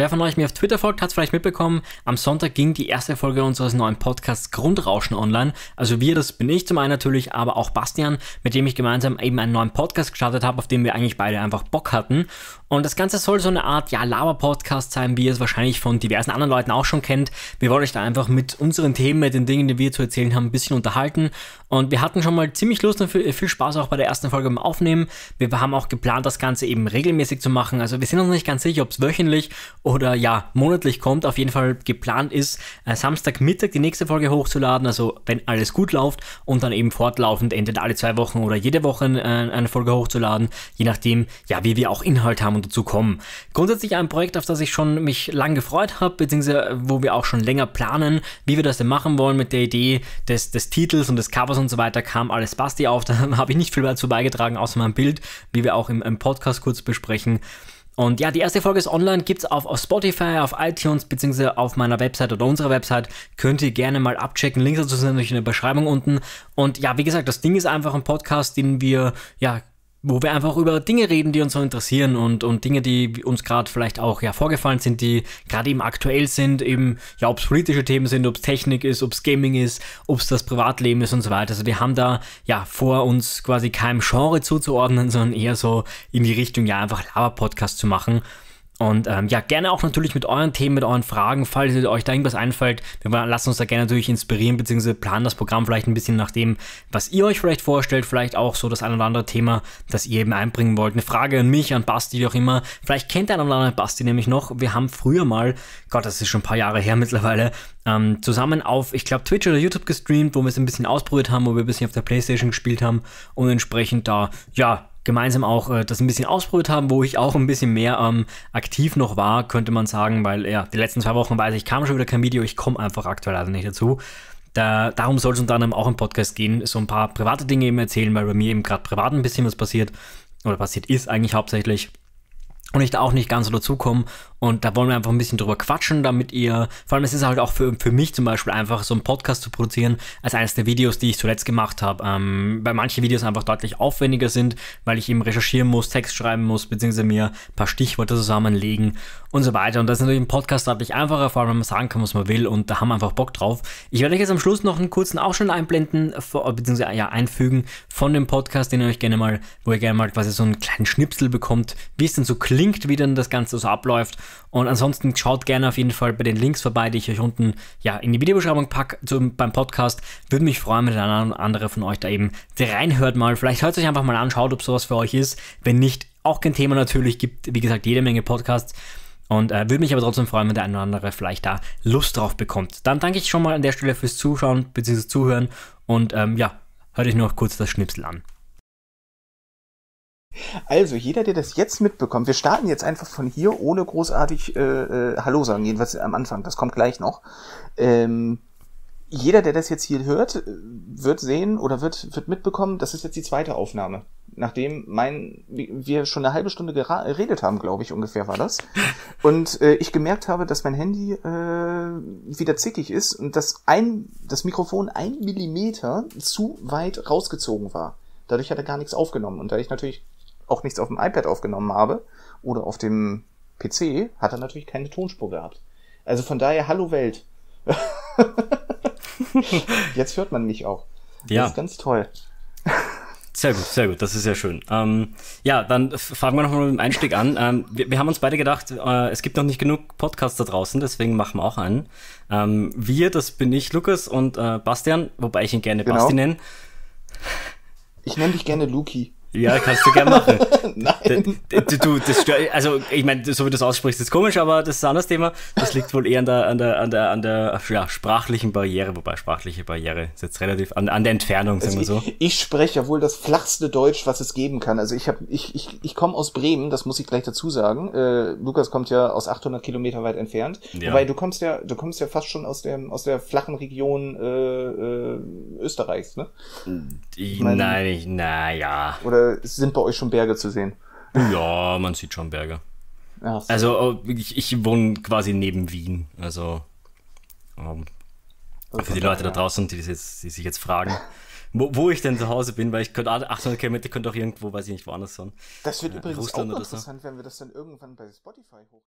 Wer von euch mir auf Twitter folgt, hat es vielleicht mitbekommen, am Sonntag ging die erste Folge unseres neuen Podcasts Grundrauschen online. Also wir, das bin ich zum einen natürlich, aber auch Bastian, mit dem ich gemeinsam eben einen neuen Podcast gestartet habe, auf den wir eigentlich beide einfach Bock hatten. Und das Ganze soll so eine Art, ja, Laber-Podcast sein, wie ihr es wahrscheinlich von diversen anderen Leuten auch schon kennt. Wir wollen euch da einfach mit unseren Themen, mit den Dingen, die wir zu erzählen haben, ein bisschen unterhalten. Und wir hatten schon mal ziemlich Lust und viel Spaß auch bei der ersten Folge beim Aufnehmen. Wir haben auch geplant, das Ganze eben regelmäßig zu machen. Also wir sind uns nicht ganz sicher, ob es wöchentlich oder ja, monatlich kommt, auf jeden Fall geplant ist, äh, Samstagmittag die nächste Folge hochzuladen, also wenn alles gut läuft und dann eben fortlaufend entweder alle zwei Wochen oder jede Woche äh, eine Folge hochzuladen, je nachdem, ja, wie wir auch Inhalt haben und dazu kommen. Grundsätzlich ein Projekt, auf das ich schon mich lang gefreut habe, beziehungsweise wo wir auch schon länger planen, wie wir das denn machen wollen mit der Idee des, des Titels und des Covers und so weiter, kam alles Basti auf, da habe ich nicht viel dazu beigetragen, außer meinem Bild, wie wir auch im, im Podcast kurz besprechen. Und ja, die erste Folge ist online, gibt's auf, auf Spotify, auf iTunes, beziehungsweise auf meiner Website oder unserer Website. Könnt ihr gerne mal abchecken. Links dazu sind natürlich in der Beschreibung unten. Und ja, wie gesagt, das Ding ist einfach ein Podcast, den wir ja wo wir einfach über Dinge reden, die uns so interessieren und, und Dinge, die uns gerade vielleicht auch ja vorgefallen sind, die gerade eben aktuell sind, eben, ja, ob es politische Themen sind, ob es Technik ist, ob es Gaming ist, ob es das Privatleben ist und so weiter. Also wir haben da ja vor uns quasi keinem Genre zuzuordnen, sondern eher so in die Richtung, ja, einfach Lava-Podcast zu machen. Und ähm, ja, gerne auch natürlich mit euren Themen, mit euren Fragen, falls euch da irgendwas einfällt. Wir lassen uns da gerne natürlich inspirieren, beziehungsweise planen das Programm vielleicht ein bisschen nach dem, was ihr euch vielleicht vorstellt. Vielleicht auch so das ein oder andere Thema, das ihr eben einbringen wollt. Eine Frage an mich, an Basti, wie auch immer. Vielleicht kennt ein oder andere Basti nämlich noch. Wir haben früher mal, Gott, das ist schon ein paar Jahre her mittlerweile, ähm, zusammen auf, ich glaube, Twitch oder YouTube gestreamt, wo wir es ein bisschen ausprobiert haben, wo wir ein bisschen auf der Playstation gespielt haben und entsprechend da, ja, gemeinsam auch äh, das ein bisschen ausprobiert haben, wo ich auch ein bisschen mehr ähm, aktiv noch war, könnte man sagen, weil ja, die letzten zwei Wochen weiß ich, kam schon wieder kein Video, ich komme einfach aktuell leider also nicht dazu. Da, darum soll es unter anderem auch im Podcast gehen, so ein paar private Dinge eben erzählen, weil bei mir eben gerade privat ein bisschen was passiert oder passiert ist eigentlich hauptsächlich und ich da auch nicht ganz dazu komme. Und da wollen wir einfach ein bisschen drüber quatschen, damit ihr, vor allem es ist halt auch für, für mich zum Beispiel einfach so einen Podcast zu produzieren, als eines der Videos, die ich zuletzt gemacht habe. Ähm, weil manche Videos einfach deutlich aufwendiger sind, weil ich eben recherchieren muss, Text schreiben muss, beziehungsweise mir ein paar Stichworte zusammenlegen und so weiter. Und das ist natürlich ein Podcast deutlich einfacher, vor allem wenn man sagen kann, was man will und da haben wir einfach Bock drauf. Ich werde euch jetzt am Schluss noch einen kurzen Ausschnitt einblenden, beziehungsweise ja, einfügen von dem Podcast, den ihr euch gerne mal, wo ihr gerne mal quasi so einen kleinen Schnipsel bekommt, wie es denn so klingt verlinkt, wie dann das Ganze so abläuft. Und ansonsten schaut gerne auf jeden Fall bei den Links vorbei, die ich euch unten ja, in die Videobeschreibung packe zum, beim Podcast. Würde mich freuen, wenn der eine oder andere von euch da eben reinhört mal. Vielleicht hört es euch einfach mal an, schaut, ob sowas für euch ist. Wenn nicht, auch kein Thema natürlich. Gibt, wie gesagt, jede Menge Podcasts. Und äh, würde mich aber trotzdem freuen, wenn der eine oder andere vielleicht da Lust drauf bekommt. Dann danke ich schon mal an der Stelle fürs Zuschauen bzw. Zuhören und ähm, ja, hört euch noch kurz das Schnipsel an. Also, jeder, der das jetzt mitbekommt, wir starten jetzt einfach von hier, ohne großartig äh, äh, Hallo sagen, jedenfalls am Anfang, das kommt gleich noch. Ähm, jeder, der das jetzt hier hört, wird sehen oder wird, wird mitbekommen, das ist jetzt die zweite Aufnahme. Nachdem mein, wir schon eine halbe Stunde geredet haben, glaube ich, ungefähr war das. Und äh, ich gemerkt habe, dass mein Handy äh, wieder zickig ist und dass ein, das Mikrofon ein Millimeter zu weit rausgezogen war. Dadurch hat er gar nichts aufgenommen. Und da ich natürlich auch nichts auf dem iPad aufgenommen habe oder auf dem PC, hat er natürlich keine Tonspur gehabt. Also von daher, hallo Welt. Jetzt hört man mich auch. Das ja. ist ganz toll. Sehr gut, sehr gut, das ist sehr schön. Ähm, ja, dann fangen wir nochmal mit dem Einstieg an. Ähm, wir, wir, haben uns beide gedacht, äh, es gibt noch nicht genug Podcasts da draußen, deswegen machen wir auch einen. Ähm, wir, das bin ich, Lukas und äh, Bastian, wobei ich ihn gerne genau. Basti nenne. Ich nenne dich gerne Luki. Ja, kannst du gerne machen. Nein. Du, du, das stört, also ich meine, so wie du das aussprichst, ist komisch, aber das ist ein anderes Thema. Das liegt wohl eher an der, an der, an der, an der ja, sprachlichen Barriere, wobei sprachliche Barriere ist jetzt relativ an, an der Entfernung, sagen also wir so. Ich, ich spreche ja wohl das flachste Deutsch, was es geben kann. Also ich habe, ich, ich, ich komme aus Bremen, das muss ich gleich dazu sagen. Äh, Lukas kommt ja aus 800 Kilometer weit entfernt, ja. wobei du kommst ja, du kommst ja fast schon aus dem, aus der flachen Region äh, äh, Österreichs, ne? Äh, ich meine, nein, naja. Oder oder äh, sind bei euch schon Berge zu sehen? Ja, man sieht schon Berge. Ja, Also oh, ich, ich, wohne quasi neben Wien. Also um, ähm, also für die Leute da draußen, die, jetzt, die sich jetzt fragen, wo, wo, ich denn zu Hause bin, weil ich könnte 800 ah, Kilometer könnte auch irgendwo, weiß ich nicht, woanders sein. Das wird äh, übrigens Russland auch interessant, so. wenn wir das dann irgendwann bei Spotify hoch.